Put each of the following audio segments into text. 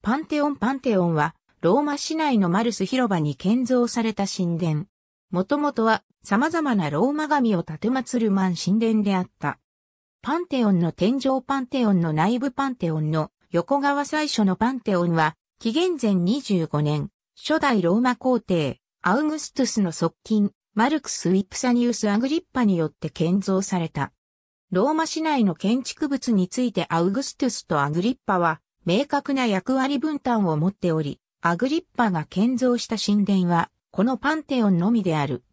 パンテオンパンテオンは、ローマ市内のマルス広場に建造された神殿。もともとは様々なローマ神を建て祀るマン神殿であった。パンテオンの天井パンテオンの内部パンテオンの横側最初のパンテオンは、紀元前25年、初代ローマ皇帝、アウグストゥスの側近、マルクス・ウィプサニウス・アグリッパによって建造された。ローマ市内の建築物についてアウグストゥスとアグリッパは明確な役割分担を持っており、アグリッパが建造した神殿は、このパンテオンのみである。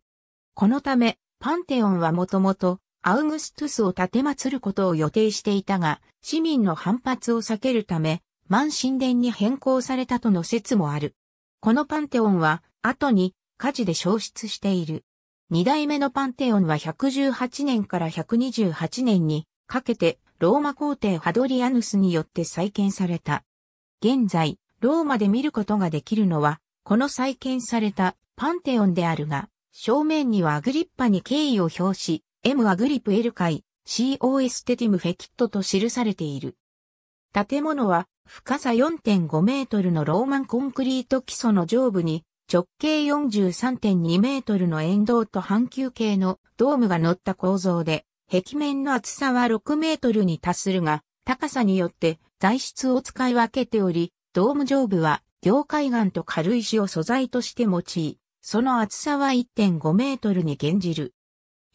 このため、パンテオンはもともと、アウグストゥスを建て祀ることを予定していたが、市民の反発を避けるため、満神殿に変更されたとの説もある。このパンテオンは、後に火事で消失している。二代目のパンテオンは118年から128年にかけてローマ皇帝ハドリアヌスによって再建された。現在、ローマで見ることができるのは、この再建されたパンテオンであるが、正面にはアグリッパに敬意を表し、M アグリプエルカイ、c o ステティムフェキットと記されている。建物は深さ4.5メートルのローマンコンクリート基礎の上部に直径43.2メートルの円道と半球形のドームが乗った構造で壁面の厚さは6メートルに達するが、高さによって材質を使い分けており、ドーム上部は凝灰岩と軽石を素材として用い、その厚さは1.5メートルに減じる。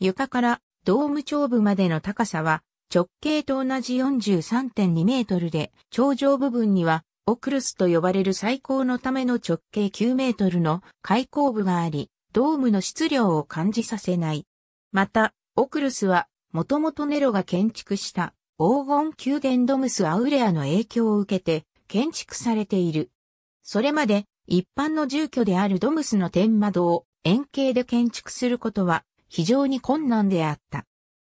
床からドーム頂部までの高さは直径と同じ43.2メートルで、頂上部分にはオクルスと呼ばれる最高のための直径9メートルの開口部があり、ドームの質量を感じさせない。また、オクルスはもともとネロが建築した黄金宮殿ドムスアウレアの影響を受けて建築されている。それまで一般の住居であるドムスの天窓を円形で建築することは非常に困難であった。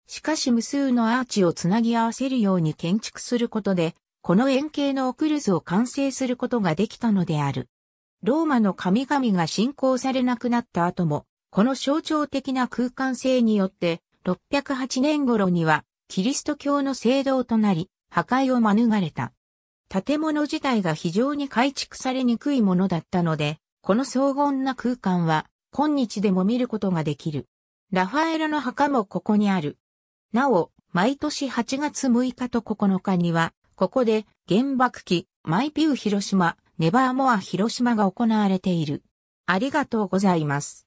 しかし無数のアーチをつなぎ合わせるように建築することで、この円形のオクルズを完成することができたのである。ローマの神々が信仰されなくなった後も、この象徴的な空間性によって608年頃には、キリスト教の聖堂となり、破壊を免れた。建物自体が非常に改築されにくいものだったので、この荘厳な空間は、今日でも見ることができる。ラファエロの墓もここにある。なお、毎年8月6日と9日には、ここで原爆機、マイピュー広島、ネバーモア広島が行われている。ありがとうございます。